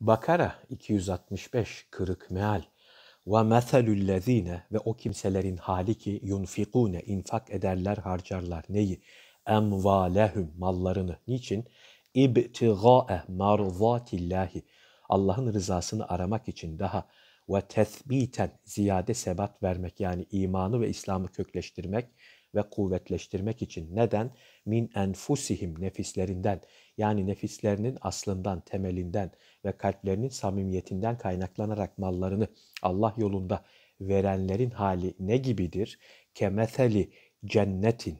Bakara 265 kırık meal ve meselüllezine ve o kimselerin hali ki yunfikune infak ederler harcarlar neyi emvalehum mallarını niçin ibtigae marzatillahi Allah'ın rızasını aramak için daha ve tesbiten ziyade sebat vermek yani imanı ve İslam'ı kökleştirmek ve kuvvetleştirmek için neden min enfusihim nefislerinden yani nefislerinin aslından temelinden ve kalplerinin samimiyetinden kaynaklanarak mallarını Allah yolunda verenlerin hali ne gibidir? Kemeteli cennetin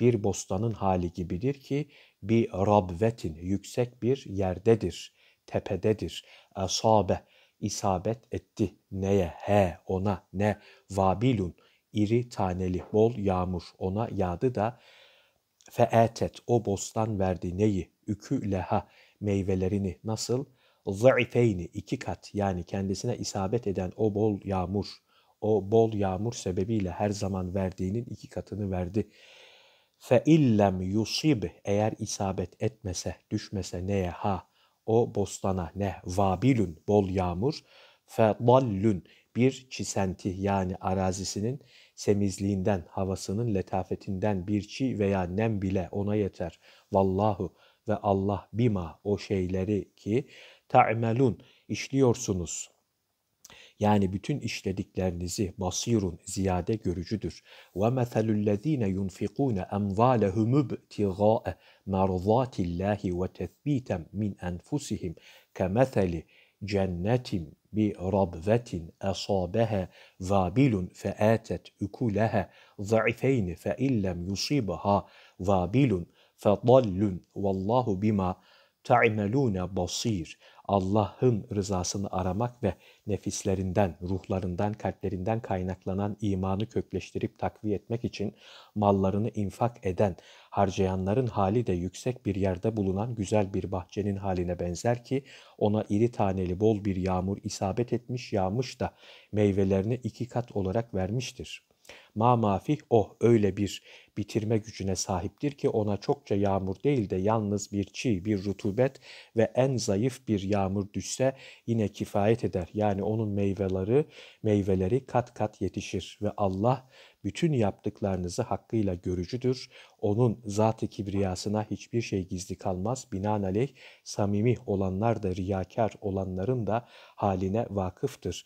bir bostanın hali gibidir ki bir rabvetin yüksek bir yerdedir tepededir. Asabe isabet etti neye he ona ne vabilun iri taneli bol yağmur ona yağdı da feetet o bostan verdi neyi ükü leha meyvelerini nasıl zayfeyni iki kat yani kendisine isabet eden o bol yağmur o bol yağmur sebebiyle her zaman verdiğinin iki katını verdi. Fe illem yusib eğer isabet etmese düşmese neye ha o bostana ne vabilün bol yağmur fe dallün bir çisenti yani arazisinin semizliğinden, havasının letafetinden bir çi veya nem bile ona yeter. Vallahu ve Allah bima o şeyleri ki ta'melun işliyorsunuz Yani bütün işlediklerinizi basirun ziyade görücüdür. Ve meselüllezine yunfikune emvalehum ibtigae merzatillahi ve tesbiten min enfusihim kemeseli cennetin bi rabvetin asabaha vabilun faatet ukulaha za'ifeyn fa illam yusibaha vabilun fadallun vallahu bima ta'melune basir. Allah'ın rızasını aramak ve nefislerinden, ruhlarından, kalplerinden kaynaklanan imanı kökleştirip takviye etmek için mallarını infak eden, harcayanların hali de yüksek bir yerde bulunan güzel bir bahçenin haline benzer ki ona iri taneli bol bir yağmur isabet etmiş yağmış da meyvelerini iki kat olarak vermiştir.'' Ma mafih oh öyle bir bitirme gücüne sahiptir ki ona çokça yağmur değil de yalnız bir çiğ, bir rutubet ve en zayıf bir yağmur düşse yine kifayet eder. Yani onun meyveleri, meyveleri kat kat yetişir ve Allah bütün yaptıklarınızı hakkıyla görücüdür. Onun zat-ı kibriyasına hiçbir şey gizli kalmaz. Binaenaleyh samimi olanlar da riyakar olanların da haline vakıftır.''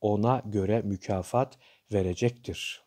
ona göre mükafat verecektir.